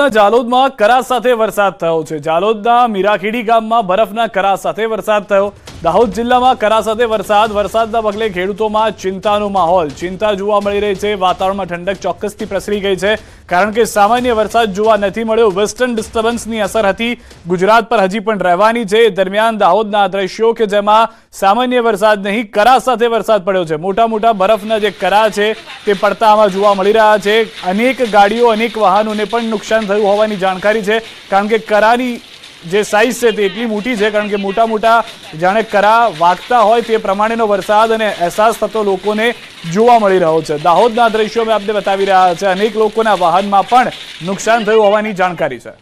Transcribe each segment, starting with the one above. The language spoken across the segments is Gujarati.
ગુજરાતના જાલોદમાં કરા સાથે વરસાદ થયો છે જાલોદના મીરાખીડી ગામમાં બરફના કરા સાથે વરસાદ થયો દાહોદ જિલ્લામાં કરા સાથે વરસાદ વરસાદના પગલે ખેડૂતોમાં ચિંતાનો માહોલ ચિંતા જોવા મળી રહી છે વાતાવરણમાં ઠંડક ચોક્કસથી પ્રસરી ગઈ છે કારણ કે સામાન્ય વરસાદ જોવા નથી મળ્યો વેસ્ટર્ન ડિસ્ટર્બન્સની અસર હતી ગુજરાત પર હજી પણ રહેવાની છે દરમિયાન દાહોદના દ્રશ્યો કે જેમાં સામાન્ય વરસાદ નહીં કરા સાથે વરસાદ પડ્યો છે મોટા મોટા બરફના જે કરા છે તે પડતા આમાં જોવા મળી રહ્યા છે અનેક ગાડીઓ અનેક વાહનોને પણ નુકસાન થયું હોવાની જાણકારી છે કારણ કે કરાની જે સાઇઝ છે તે એટલી મોટી છે કારણ કે મોટા મોટા જાણે કરા વાગતા હોય તે પ્રમાણેનો વરસાદ અને અહેસાસ થતો લોકોને જોવા મળી રહ્યો છે દાહોદના દ્રશ્યો મેં આપને બતાવી રહ્યા છે અનેક લોકોના વાહનમાં પણ નુકસાન થયું હોવાની જાણકારી છે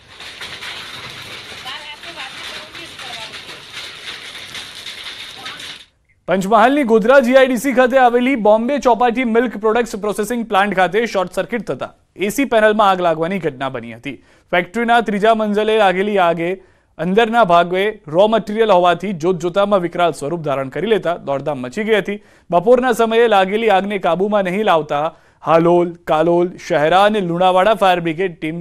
પંચમહાલની ગોધરા જીઆઈડીસી ખાતે આવેલી Bombay Chowpatty milk products processing plant ખાતે શોર્ટ સર્કિટ થતા એસી પેનલમાં આગ લાગવાની ઘટના બની હતી ફેક્ટરીના ત્રીજા મંજલે લાગેલી આગે અંદરના ભાગે રો મટીરિયલ હોવાથી જોતજોતામાં વિકરાળ સ્વરૂપ ધારણ કરી લેતા દોડધામ મચી ગઈ હતી બપોરના સમયે લાગેલી આગને કાબૂમાં નહીં લાવતા હાલોલ કાલોલ શહેરા અને લુણાવાડા ફાયર બ્રિગેડ ટીમ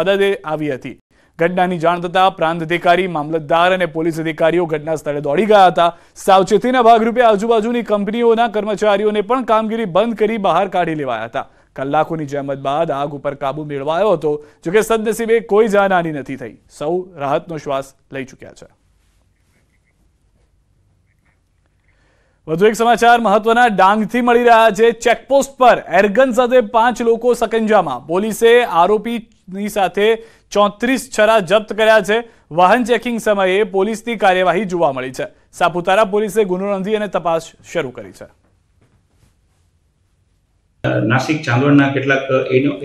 મદદે આવી હતી ઘટનાની જાણ થતાં પ્રાંત અધિકારી મામલતદાર અને પોલીસ અધિકારીઓ ઘટના સ્થળે દોડી ગયા હતા સાવચેતીના ભાગરૂપે આજુબાજુની કંપનીઓના કર્મચારીઓને પણ કામગીરી બંધ કરી બહાર કાઢી લેવાયા હતા કલાકોની જહેમત બાદ આગ ઉપર કાબુ મેળવાયો હતો જોકે સદનસીબે કોઈ જાનહાની નથી થઈ સૌ રાહતનો શ્વાસ લઈ ચૂક્યા છે વધુ એક સમાચાર મહત્વના ડાંગથી મળી રહ્યા છે ચેકપોસ્ટ પર એરગન સાથે પાંચ લોકો સકંજામાં પોલીસે આરોપીની સાથે ચોત્રીસ છરા જપ્ત કર્યા છે વાહન ચેકિંગ સમયે પોલીસની કાર્યવાહી જોવા મળી છે સાપુતારા પોલીસે ગુનો નોંધી અને તપાસ શરૂ કરી છે નાસિક ચાંદોડના કેટલાક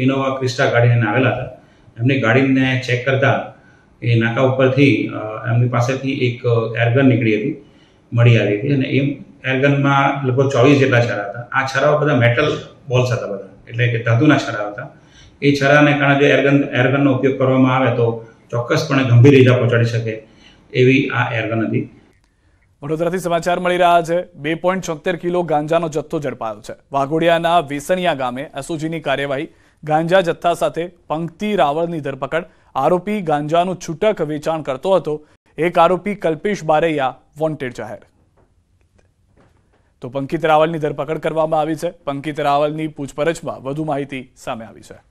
ઇનોવા ક્રિસ્ટા ગાડી ગાડીને આવેલા હતા એમની ગાડીને ચેક કરતા એ નાકા ઉપરથી એમની પાસેથી એક એરગન નીકળી હતી મળી આવી હતી અને એ એરગનમાં લગભગ ચોવીસ જેટલા છરા હતા આ છરાઓ બધા મેટલ બોલ્સ હતા બધા એટલે કે ધાતુના છરા હતા એ છરાને કારણે જો એરગન એરગનનો ઉપયોગ કરવામાં આવે તો ચોક્કસપણે ગંભીર ઈજા પહોંચાડી શકે એવી આ એરગન હતી વડોદરાથી સમાચાર મળી રહ્યા છે બે પોઈન્ટ છોતેર કિલો ગાંજાનો જથ્થો ઝડપાયો છે વાઘોડિયાના વેસણિયા ગામે એસઓજીની કાર્યવાહી ગાંજા જથ્થા સાથે પંક્તિ રાવળની ધરપકડ આરોપી ગાંજાનું છૂટક વેચાણ કરતો હતો એક આરોપી કલ્પેશ બારૈયા વોન્ટેડ જાહેર તો પંકિત રાવલની ધરપકડ કરવામાં આવી છે પંકિત રાવલની પૂછપરછમાં વધુ માહિતી સામે આવી છે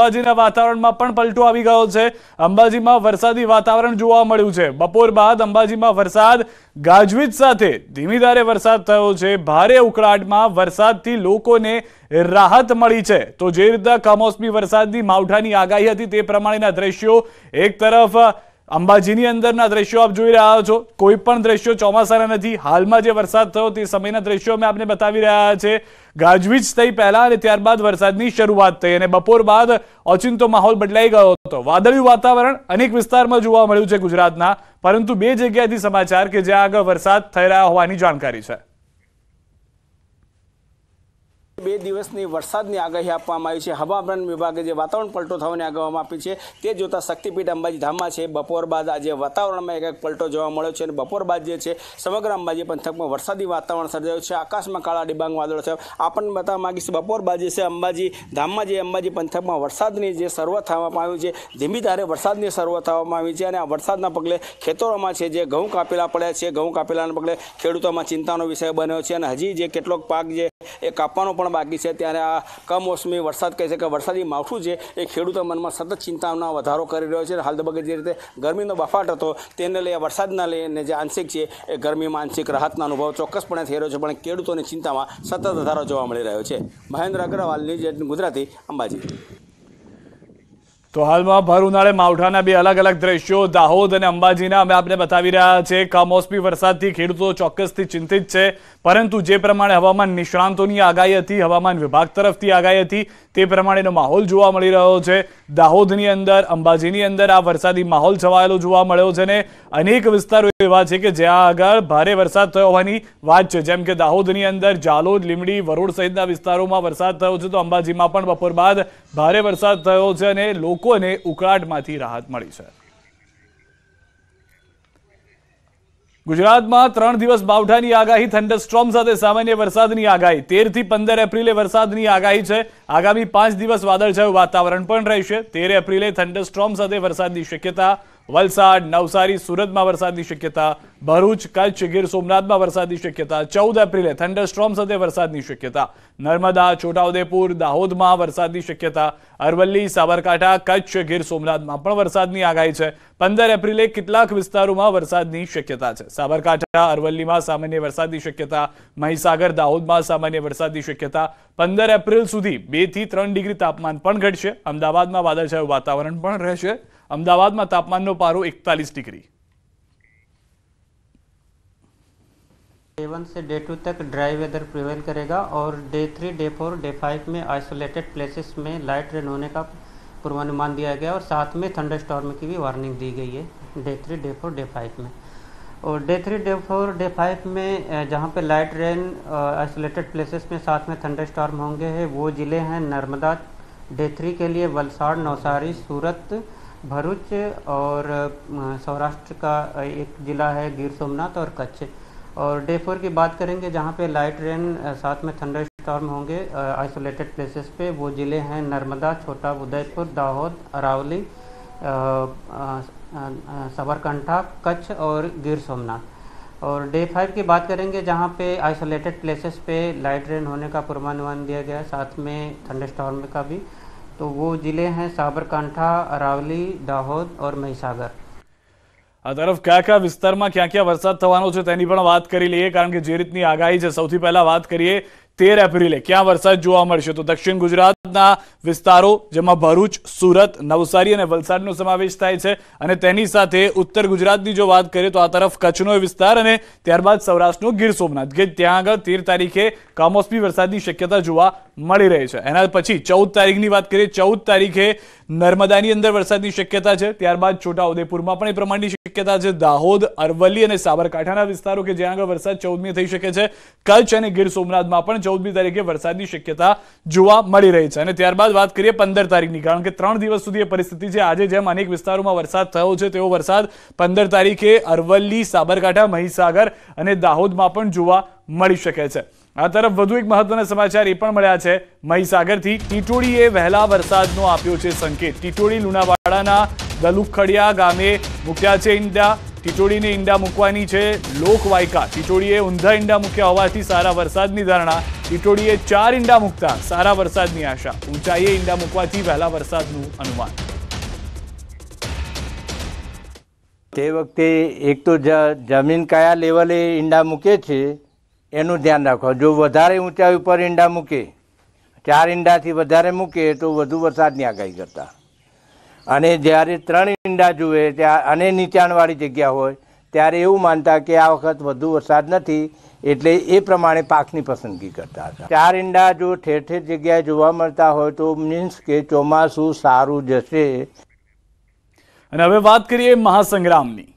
અંબાજીના વાતાવરણમાં પણ પલટો આવી ગયો છે અંબાજીમાં વરસાદી વાતાવરણ જોવા મળ્યું છે બપોર બાદ અંબાજીમાં વરસાદ ગાજવીજ સાથે ધીમી ધારે વરસાદ થયો છે ભારે ઉકળાટમાં વરસાદથી લોકોને રાહત મળી છે તો જે રીતે કમોસમી વરસાદની માવઠાની આગાહી હતી તે પ્રમાણેના દ્રશ્યો એક તરફ અંબાજીની અંદરના દ્રશ્યો આપ જોઈ રહ્યા છો કોઈ પણ દ્રશ્યો ચોમાસાના નથી હાલમાં જે વરસાદ થયો તે સમયના દ્રશ્યો અમે આપને બતાવી રહ્યા છે ગાજવીજ થઈ પહેલા અને ત્યારબાદ વરસાદની શરૂઆત થઈ અને બપોર બાદ ઓચિંતો માહોલ બદલાઈ ગયો હતો વાદળિયું વાતાવરણ અનેક વિસ્તારમાં જોવા મળ્યું છે ગુજરાતના પરંતુ બે જગ્યાએથી સમાચાર કે જ્યાં આગળ વરસાદ થઈ રહ્યા હોવાની જાણકારી છે બે દિવસની વરસાદની આગાહી આપવામાં આવી છે હવામાન વિભાગે જે વાતાવરણ પલટો થવાની આગાહવામાં આપી છે તે જોતાં શક્તિપીઠ અંબાજી ધામમાં છે બપોર બાદ આજે વાતાવરણમાં એક એક પલટો જોવા મળ્યો છે અને બપોર બાદ જે છે સમગ્ર અંબાજી પંથકમાં વરસાદી વાતાવરણ સર્જાયું છે આકાશમાં કાળા ડિબાંગ વાદળો છે આપણને બતાવવા માગીશ બપોર બાદ જે છે અંબાજી ધામમાં જે અંબાજી પંથકમાં વરસાદની જે શરૂઆત થવામાં આવી છે ધીમી ધારે વરસાદની શરૂઆત થવામાં આવી છે અને આ વરસાદના પગલે ખેતરોમાં છે જે ઘઉં કાપેલા પડ્યા છે ઘઉં કાપેલાના પગલે ખેડૂતોમાં ચિંતાનો વિષય બન્યો છે અને હજી જે કેટલોક પાક જે એ કાપવાનો પણ બાકી છે ત્યારે આ કમોસમી વરસાદ કહે છે કે વરસાદી માવઠું છે એ ખેડૂતો મનમાં સતત ચિંતાનો વધારો કરી રહ્યો છે હાલ દબગે જે રીતે ગરમીનો બફાટ હતો તેને લઈ વરસાદના લઈને જે આંશિક છે એ ગરમીમાં આંશિક રાહતનો અનુભવ ચોક્કસપણે થઈ રહ્યો છે પણ ખેડૂતોની ચિંતામાં સતત વધારો જોવા મળી રહ્યો છે મહેન્દ્ર અગ્રવાલ ન્યૂઝ ગુજરાતી અંબાજી તો હાલમાં ભર ઉનાળે માવઠાના બે અલગ અલગ દ્રશ્યો દાહોદ અને અંબાજીના અમે આપને બતાવી રહ્યા છે કમોસમી વરસાદથી ખેડૂતો ચોક્કસથી ચિંતિત છે પરંતુ જે પ્રમાણે હવામાન નિષ્ણાંતોની આગાહી હતી હવામાન વિભાગ તરફથી આગાહી હતી તે પ્રમાણેનો માહોલ જોવા મળી રહ્યો છે દાહોદની અંદર અંબાજીની અંદર આ વરસાદી માહોલ છવાયેલો જોવા મળ્યો છે અને અનેક વિસ્તારો એવા છે કે જ્યાં આગળ ભારે વરસાદ થયો હોવાની વાત છે જેમ કે દાહોદની અંદર જાલોદ લીમડી વરોડ સહિતના વિસ્તારોમાં વરસાદ થયો છે તો અંબાજીમાં પણ બપોર બાદ ભારે વરસાદ થયો છે અને લોકોને ઉકળાટમાંથી રાહત મળી છે ગુજરાતમાં ત્રણ દિવસ બાવઠાની આગાહી થંડરસ્ટ્રોમ સાથે સામાન્ય વરસાદની આગાહી તેરથી પંદર એપ્રિલે વરસાદની આગાહી છે આગામી પાંચ દિવસ વાદળછાયું વાતાવરણ પણ રહેશે તેર એપ્રિલે થંડરસ્ટ્રોમ સાથે વરસાદની શક્યતા વલસાડ નવસારી સુરતમાં વરસાદની શક્યતા ભરૂચ કચ્છ ગીર સોમનાથમાં વરસાદની શક્યતા ચૌદ એપ્રિલે થંડરસ્ટ્રોમ સાથે વરસાદની શક્યતા નર્મદા છોટાઉદેપુર દાહોદમાં વરસાદની શક્યતા અરવલ્લી સાબરકાંઠા કચ્છ ગીર સોમનાથમાં પણ વરસાદની આગાહી છે પંદર એપ્રિલે કેટલાક વિસ્તારોમાં વરસાદની શક્યતા છે સાબરકાંઠા અરવલ્લીમાં સામાન્ય વરસાદની શક્યતા મહીસાગર દાહોદમાં સામાન્ય વરસાદની શક્યતા પંદર એપ્રિલ સુધી બેથી ત્રણ ડિગ્રી તાપમાન પણ ઘટશે અમદાવાદમાં વાદળછાયું વાતાવરણ પણ રહેશે અમદાવાદમાં में पारो એકતાલીસ डिग्री डे वन से डे टू तक ड्राई वेदर प्रिवेल करेगा और day three day four day five में आइसोलेटेड प्लेसेस में लाइट रेन होने का पूर्वानुमान दिया गया और साथ में थंडर स्टॉर्म की भी वार्निंग दी गई है day three day four day five में और day three day four day five में जहाँ पे लाइट रेन आइसोलेटेड प्लेसेस में साथ में थंडर स्टॉर्म होंगे है वो ज़िले हैं नर्मदा डे थ्री के लिए वलसाड़ नौसारी सूरत भरूच और सौराष्ट्र का एक ज़िला है गिर सोमनाथ और कच्छ और डे फोर की बात करेंगे जहाँ पे लाइट रेन साथ में थंडर स्टॉर्म होंगे आइसोलेटेड प्लेसेस पे वो ज़िले हैं नर्मदा छोटा उदयपुर दाहोद अरावली सबरकंठा कच्छ और गिर सोमनाथ और डे फाइव की बात करेंगे जहाँ पे आइसोलेटेड प्लेसेस पे लाइट रेन होने का पूर्वानुमान दिया गया साथ में थंडर का भी तो वो ज़िले हैं સાબરકાંઠા અરાવલી દાહોદ ઓર મહીસાગર આ તરફ કયા કયા વિસ્તારમાં ક્યાં ક્યાં વરસાદ થવાનો છે તેની પણ વાત કરી લઈએ કારણ કે જે રીતની આગાહી છે સૌથી પહેલા વાત કરીએ તેર એપ્રિલે ક્યાં વરસાદ જોવા મળશે તો દક્ષિણ ગુજરાતના વિસ્તારો જેમાં ભરૂચ સુરત નવસારી અને વલસાડનો સમાવેશ થાય છે અને તેની સાથે ઉત્તર ગુજરાતની જો વાત કરીએ તો આ તરફ કચ્છનો વિસ્તાર અને ત્યારબાદ સૌરાષ્ટ્રનો ગીર સોમનાથ કે ત્યાં આગળ તેર તારીખે કમોસમી વરસાદની શક્યતા જોવા મળી રહી છે એના પછી ચૌદ તારીખની વાત કરીએ ચૌદ તારીખે નર્મદાની અંદર વરસાદની શક્યતા છે ત્યારબાદ છોટાઉદેપુરમાં પણ એ પ્રમાણની શક્યતા છે દાહોદ અરવલ્લી અને સાબરકાંઠાના વિસ્તારો કે જ્યાં આગળ વરસાદ ચૌદમી થઈ શકે છે કચ્છ અને ગીર સોમનાથમાં પણ ચૌદમી તારીખે વરસાદની શક્યતા જોવા મળી રહી છે અને ત્યારબાદ વાત કરીએ પંદર તારીખની કારણ કે ત્રણ દિવસ સુધી એ પરિસ્થિતિ છે આજે જેમ અનેક વિસ્તારોમાં વરસાદ થયો છે તેવો વરસાદ પંદર તારીખે અરવલ્લી સાબરકાંઠા મહીસાગર અને દાહોદમાં પણ જોવા મળી શકે છે આ તરફ વધુ એક મહત્વના સમાચાર એ પણ મળ્યા છે મહીસાગરથી ટીટોડીએ વહેલા વરસાદનો આપ્યો છે સંકેત ટીટોડી લુણાવાડાના દલુખડિયા ગામે મૂક્યા છે ઈંડા ટીટોડીને ઈંડા મૂકવાની છે લોકવાયકા ટીટોડીએ ઊંધા ઈંડા મૂક્યા હોવાથી સારા વરસાદની ધારણા ટીટોડીએ ચાર ઈંડા મૂકતા સારા વરસાદની આશા ઊંચાઈએ ઈંડા મૂકવાથી વહેલા વરસાદનું અનુમાન તે વખતે એક તો જમીન કયા લેવલે ઈંડા મૂકે છે એનું ધ્યાન રાખો જો વધારે ઊંચાઈ ઉપર ઈંડા મૂકે ચાર ઈંડાથી વધારે મૂકે તો વધુ વરસાદની આગાહી કરતા અને જ્યારે ત્રણ ઈંડા જુએ ત્યાં અને નીચાણવાળી જગ્યા હોય ત્યારે એવું માનતા કે આ વખત વધુ વરસાદ નથી એટલે એ પ્રમાણે પાકની પસંદગી કરતા હતા ચાર ઈંડા જો ઠેર ઠેર જગ્યાએ જોવા મળતા હોય તો મીન્સ કે ચોમાસું સારું જશે અને હવે વાત કરીએ મહાસંગ્રામની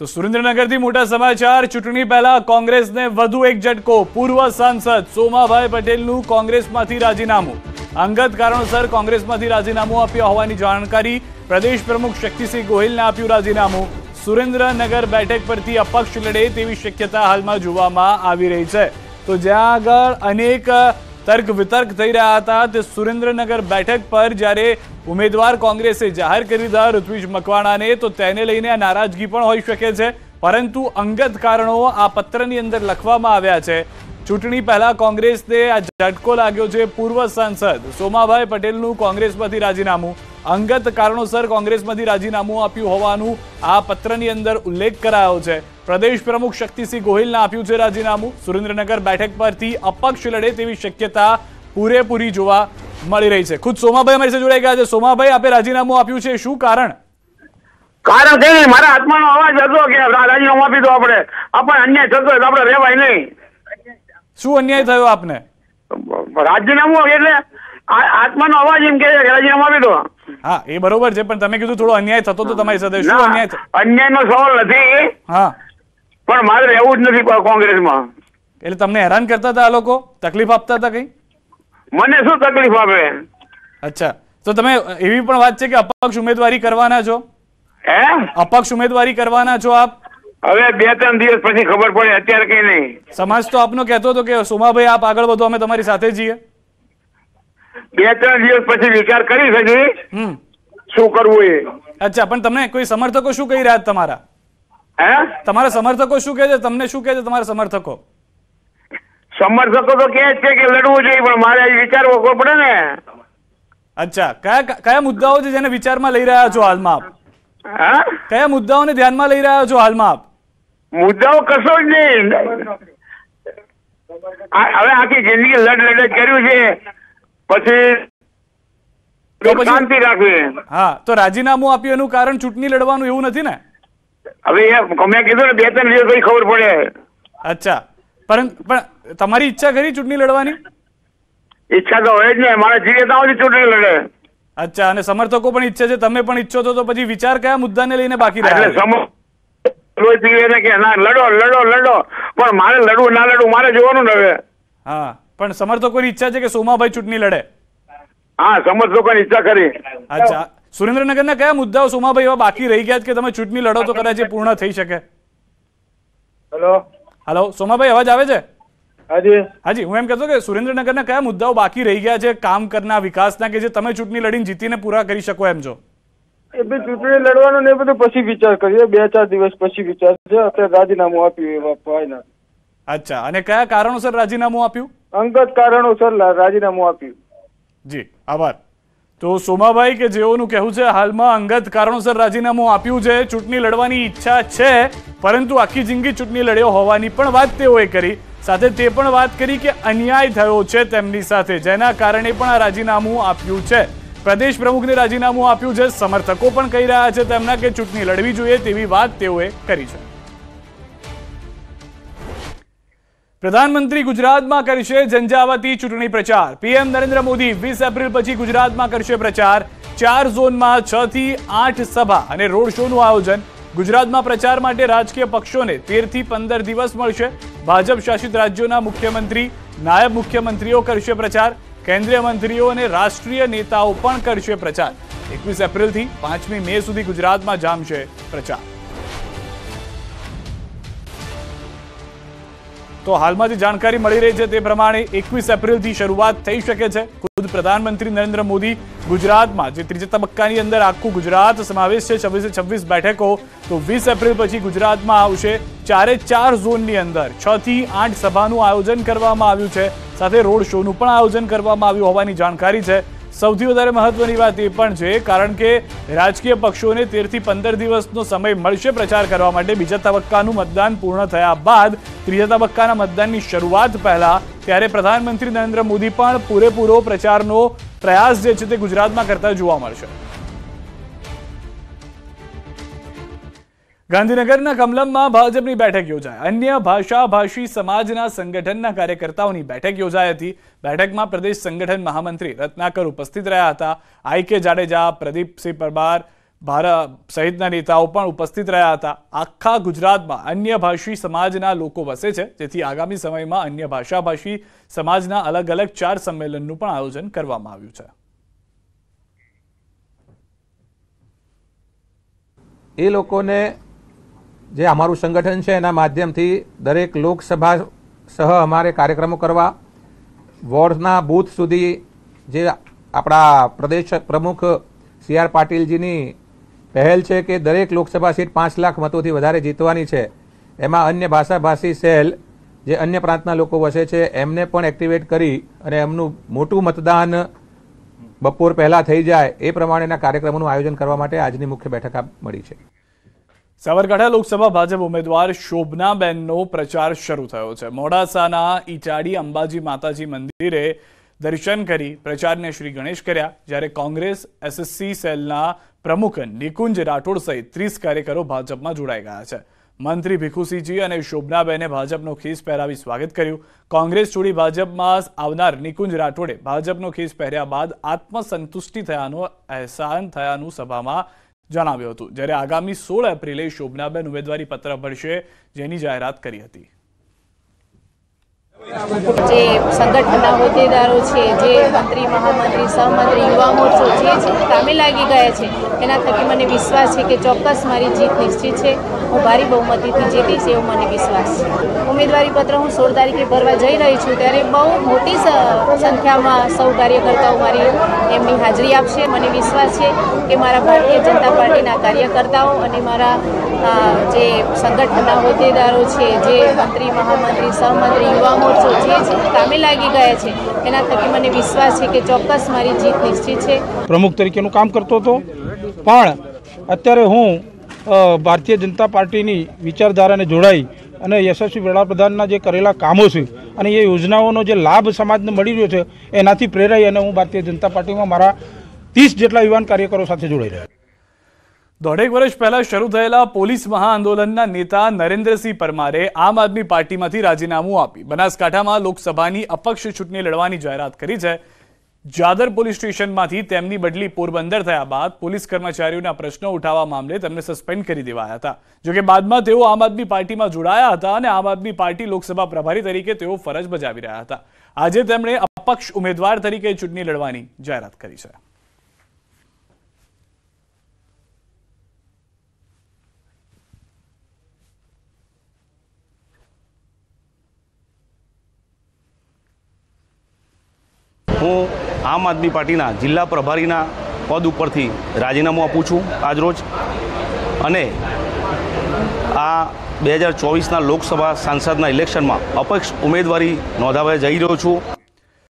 તો સુરેન્દ્રનગરથી મોટા સમાચાર ચૂંટણી પહેલા કોંગ્રેસને વધુ એક ઝટકો પૂર્વ સાંસદ સોમાભાઈ પટેલનું કોંગ્રેસમાંથી રાજીનામું અંગત કારણોસર કોંગ્રેસમાંથી રાજીનામું આપ્યું હોવાની જાણકારી પ્રદેશ પ્રમુખ શક્તિસિંહ ગોહિલને આપ્યું રાજીનામું સુરેન્દ્રનગર બેઠક પરથી અપક્ષ લડે તેવી શક્યતા હાલમાં જોવામાં આવી રહી છે તો જ્યાં આગળ અનેક તર્ક વિતર્ક થઈ રહ્યા હતા તે સુરેન્દ્રનગર બેઠક પર જ્યારે ઉમેદવાર કોંગ્રેસે જાહેર કરી દીધા ઋત્વિજ મકવાણાને તો તેને લઈને આ નારાજગી પણ હોઈ શકે છે પરંતુ અંગત કારણો આ પત્રની અંદર લખવામાં આવ્યા છે ચૂંટણી પહેલા કોંગ્રેસને આ ઝટકો લાગ્યો છે પૂર્વ સાંસદ સોમાભાઈ પટેલનું કોંગ્રેસમાંથી રાજીનામું અંગત કારણોસર કોંગ્રેસમાંથી રાજીનામું આપ્યું હોવાનું આ પત્રની અંદર ઉલ્લેખ કરાયો છે પ્રદેશ પ્રમુખ શક્તિસિંહ ગોહિલના આપ્યું છે રાજીનામું સુરેન્દ્રનગર બેઠક પરથી અપક્ષ લડે તેવી શક્યતા પૂરેપૂરી જોવા મળી રહી છે ખુદ સોમાભાઈ અમારી જોડાઈ ગયા છે સોમાભાઈ આપે રાજીનામું આપ્યું છે શું કારણ કારણ છે મારા હાથમાં અવાજ હતો કે રાજીનામું આપી દો આપણે આપણે અન્યાય થતો આપણે રહેવાય નહીં શું અન્યાય થયો આપને રાજીનામું એટલે આત્માનો અવાજ એમ કે રાજીનામું આપી દો હા એ બરોબર છે પણ તમે કીધું થોડો અન્યાય થતો તો તમારી સાથે શું અન્યાય અન્યાય નો સવાલ નથી હા પણ મારે રહેવું જ નથી કોંગ્રેસમાં એટલે તમને હેરાન કરતા હતા આ લોકો તકલીફ આપતા હતા કઈ મને શું તકલીફ આપે અચ્છા તો તમે એવી પણ વાત છે કે અપક્ષ ઉમેદવારી કરવાના છો હે અપક્ષ ઉમેદવારી કરવાના છો આપ હવે બે ત્રણ દિવસ પછી ખબર પડે અત્યારે કઈ નહીં સમાજ તો આપનો કહેતો હતો કે સોમાભાઈ આપ આગળ વધો અમે તમારી સાથે જઈએ બે ત્રણ દિવસ પછી વિચાર કરીશ હજી શું કરવું એ અચ્છા પણ તમને કોઈ સમર્થકો શું કહી રહ્યા તમારા તમારા સમર્થકો શું કહે છે તમને શું કહે છે તમારા સમર્થકો સમર્થકો તો કહે છે કે લડવું જોઈએ પણ મારે વિચારવો પડે ને અચ્છા કયા કયા મુદ્દાઓ છે જેને વિચારમાં લઈ રહ્યા છો હાલમાં આપ કયા મુદ્દાઓને ધ્યાનમાં લઈ રહ્યા છો હાલમાં આપ મુદ્દાઓ કશો જ નહીં હવે આખી જિંદગી લડ લડ કર્યું છે પછી શાંતિ રાખવી હા તો રાજીનામું આપ્યું એનું કારણ ચૂંટણી લડવાનું એવું નથી ને હવે મેં કીધું ને બે ત્રણ દિવસ પછી ખબર પડે અચ્છા પણ પણ તમારી ઈચ્છા ખરી ચૂંટણી લડવાની ઈચ્છા તો હોય જ ને મારા જીવે તો ચૂંટણી લડે અચ્છા અને સમર્થકો પણ ઈચ્છે છે તમે પણ ઈચ્છો તો પછી વિચાર કયા મુદ્દાને લઈને બાકી રહ્યા એટલે કે ના લડો લડો લડો પણ મારે લડવું ના લડવું મારે જોવાનું હવે હા પણ સમર્થકોની ઈચ્છા છે કે સોમાભાઈ ચૂંટણી લડે હા સમર્થકોની ઈચ્છા કરી અચ્છા સુરેન્દ્રનગરના કયા મુદ્દાઓ સોમાભાઈ એવા બાકી રહી ગયા કે તમે ચૂંટણી લડો તો કદાચ પૂર્ણ થઈ શકે હેલો હેલો સોમાભાઈ અવાજ આવે છે હાજી હું એમ કહેતો કે સુરેન્દ્રનગરના કયા મુદ્દાઓ બાકી રહી ગયા છે કામ કરના વિકાસના કે જે તમે ચૂંટણી લડીને જીતીને પૂરા કરી શકો એમ છો ચૂંટણી લડવાનો ને બધું પછી વિચાર કરીએ બે ચાર દિવસ પછી વિચાર છે અત્યારે રાજીનામું આપ્યું એવા અચ્છા અને કયા કારણોસર રાજીનામું આપ્યું અંગત કારણોસર રાજીનામું આપ્યું જી આભાર તો સોમાભાઈ કે જેઓનું કહેવું છે હાલમાં અંગત કારણોસર રાજીનામું આપ્યું છે ચૂંટણી લડવાની ઈચ્છા છે પરંતુ આખી જિંદગી ચૂંટણી લડ્યો હોવાની પણ વાત તેઓએ કરી સાથે તે પણ વાત કરી કે અન્યાય થયો છે તેમની સાથે જેના કારણે પણ આ રાજીનામું આપ્યું છે પ્રદેશ પ્રમુખને રાજીનામું આપ્યું છે સમર્થકો પણ કહી રહ્યા છે તેમના કે ચૂંટણી લડવી જોઈએ તેવી વાત તેઓએ કરી છે પ્રધાનમંત્રી ગુજરાતમાં કરશે ઝંઝાવાતી ચૂંટણી પ્રચાર પીએમ નરેન્દ્ર મોદી વીસ એપ્રિલ પછી ગુજરાતમાં કરશે પ્રચાર ચાર ઝોનમાં છ થી આઠ સભા અને રોડ શોનું આયોજન ગુજરાતમાં પ્રચાર માટે રાજકીય પક્ષોને તેરથી પંદર દિવસ મળશે ભાજપ શાસિત રાજ્યોના મુખ્યમંત્રી નાયબ મુખ્યમંત્રીઓ કરશે પ્રચાર કેન્દ્રીય મંત્રીઓ અને રાષ્ટ્રીય નેતાઓ પણ કરશે પ્રચાર એકવીસ એપ્રિલથી પાંચમી મે સુધી ગુજરાતમાં જામશે પ્રચાર તો હાલમાં જે જાણકારી મળી રહી છે તે પ્રમાણે એકવીસ એપ્રિલથી શરૂઆત થઈ શકે છે ખુદ પ્રધાનમંત્રી નરેન્દ્ર મોદી ગુજરાતમાં જે ત્રીજા તબક્કાની અંદર આખું ગુજરાત સમાવેશ છે છવ્વીસે છવ્વીસ બેઠકો તો વીસ એપ્રિલ પછી ગુજરાતમાં આવશે ચારે ચાર ઝોનની અંદર છ થી આઠ સભાનું આયોજન કરવામાં આવ્યું છે સાથે રોડ શોનું પણ આયોજન કરવામાં આવ્યું હોવાની જાણકારી છે સૌથી વધારે મહત્વની વાત એ પણ છે કારણ કે રાજકીય પક્ષોને તેરથી પંદર દિવસનો સમય મળશે પ્રચાર કરવા માટે બીજા તબક્કાનું મતદાન પૂર્ણ થયા બાદ ત્રીજા તબક્કાના મતદાનની શરૂઆત પહેલા ત્યારે પ્રધાનમંત્રી નરેન્દ્ર મોદી પણ પૂરેપૂરો પ્રચારનો પ્રયાસ જે છે તે ગુજરાતમાં કરતા જોવા મળશે ગાંધીનગરના કમલમમાં ભાજપની બેઠક યોજાઈ અન્ય ભાષાભાષી સમાજના સંગઠનના કાર્યકર્તાઓની બેઠક યોજાઈ હતી બેઠકમાં પ્રદેશ સંગઠન મહામંત્રી રત્નાકર ઉપસ્થિત રહ્યા હતા આઈ કે જાડેજા પ્રદીપસિંહ પરમાર ભારત સહિતના નેતાઓ પણ ઉપસ્થિત રહ્યા હતા આખા ગુજરાતમાં અન્ય ભાષી સમાજના લોકો વસે છે જેથી આગામી સમયમાં અન્ય ભાષાભાષી સમાજના અલગ અલગ ચાર સંમેલનનું પણ આયોજન કરવામાં આવ્યું છે એ લોકોને જે અમારું સંગઠન છે એના માધ્યમથી દરેક લોકસભા સહ અમારે કાર્યક્રમો કરવા વોર્ડના બૂથ સુધી જે આપણા પ્રદેશ પ્રમુખ સી આર પાટીલજીની પહેલ છે કે દરેક લોકસભા સીટ પાંચ લાખ મતોથી વધારે જીતવાની છે એમાં અન્ય ભાષાભાષી સેલ જે અન્ય પ્રાંતના લોકો વસે છે એમને પણ એક્ટિવેટ કરી અને એમનું મોટું મતદાન બપોર પહેલાં થઈ જાય એ પ્રમાણેના કાર્યક્રમોનું આયોજન કરવા માટે આજની મુખ્ય બેઠક મળી છે સાબરકાંઠા લોકસભા ભાજપ ઉમેદવાર શોભનાબેનનો પ્રચાર શરૂ થયો છે મોડાસાના ઇટાડી અંબાજી માતાજી મંદિરે દર્શન કરી પ્રચારને શ્રી ગણેશ કર્યા જ્યારે કોંગ્રેસ એસએસસી સેલના પ્રમુખ નિકુંજ રાઠોડ સહિત ત્રીસ કાર્યકરો ભાજપમાં જોડાઈ ગયા છે મંત્રી ભીખુસિંહજી અને શોભનાબેને ભાજપનો ખીસ પહેરાવી સ્વાગત કર્યું કોંગ્રેસ છોડી ભાજપમાં આવનાર નિકુંજ રાઠોડે ભાજપનો ખીસ પહેર્યા બાદ આત્મસંતુષ્ટિ થયાનો અહેસાન થયાનું સભામાં જણાવ્યું હતું જ્યારે આગામી સોળ એપ્રિલે શોભનાબેન ઉમેદવારી પત્ર ભરશે જેની જાહેરાત કરી હતી જે સંગઠનના હોદ્દેદારો છે જે મંત્રી મહામંત્રી સહમંત્રી યુવા મોરચો જે કામે લાગી ગયા છે એના થકી મને વિશ્વાસ છે કે ચોક્કસ મારી જીત નિશ્ચિત છે હું ભારી બહુમતીથી જીતીશ એવો મને વિશ્વાસ છે ઉમેદવારી પત્ર હું સોળ તારીખે ભરવા જઈ રહી છું ત્યારે બહુ મોટી સંખ્યામાં સૌ કાર્યકર્તાઓ મારી એમની હાજરી આપશે મને વિશ્વાસ છે કે મારા ભારતીય જનતા પાર્ટીના કાર્યકર્તાઓ અને મારા જે સંગઠનના હોદ્દેદારો છે જે મંત્રી મહામંત્રી સહમંત્રી યુવા મોરચો જે કામે લાગી ગયા છે એના થકી મને વિશ્વાસ છે કે ચોક્કસ મારી જીત નિશ્ચિત છે પ્રમુખ તરીકેનું કામ કરતો હતો પણ અત્યારે હું ભારતીય જનતા પાર્ટીની વિચારધારાને જોડાઈ અને યશસ્વી વડાપ્રધાનના જે કરેલા કામો છે અને એ યોજનાઓનો જે લાભ સમાજને મળી રહ્યો છે એનાથી પ્રેરાઈ અને હું ભારતીય જનતા પાર્ટીમાં મારા ત્રીસ જેટલા યુવાન કાર્યકરો સાથે જોડાઈ રહ્યા દોઢેક વર્ષ પહેલા શરૂ થયેલા પોલીસ મહાઆંદોલનના નેતા નરેન્દ્રસિંહ પરમારે આમ આદમી પાર્ટીમાંથી રાજીનામું આપી બનાસકાંઠામાં લોકસભાની અપક્ષ ચૂંટણી લડવાની જાહેરાત કરી છે જાદર પોલીસ સ્ટેશનમાંથી તેમની બદલી પોરબંદર થયા બાદ પોલીસ કર્મચારીઓના પ્રશ્નો ઉઠાવવા મામલે તેમને સસ્પેન્ડ કરી દેવાયા હતા જોકે બાદમાં તેઓ આમ આદમી પાર્ટીમાં જોડાયા હતા અને આમ આદમી પાર્ટી લોકસભા પ્રભારી તરીકે તેઓ ફરજ બજાવી રહ્યા હતા આજે તેમણે અપક્ષ ઉમેદવાર તરીકે ચૂંટણી લડવાની જાહેરાત કરી છે હું આમ આદમી પાર્ટીના જિલ્લા પ્રભારીના પદ ઉપરથી રાજીનામું આપું છું આજરોજ અને આ બે હજાર ચોવીસના લોકસભા સાંસદના ઇલેક્શનમાં અપક્ષ ઉમેદવારી નોંધાવવા જઈ રહ્યો છું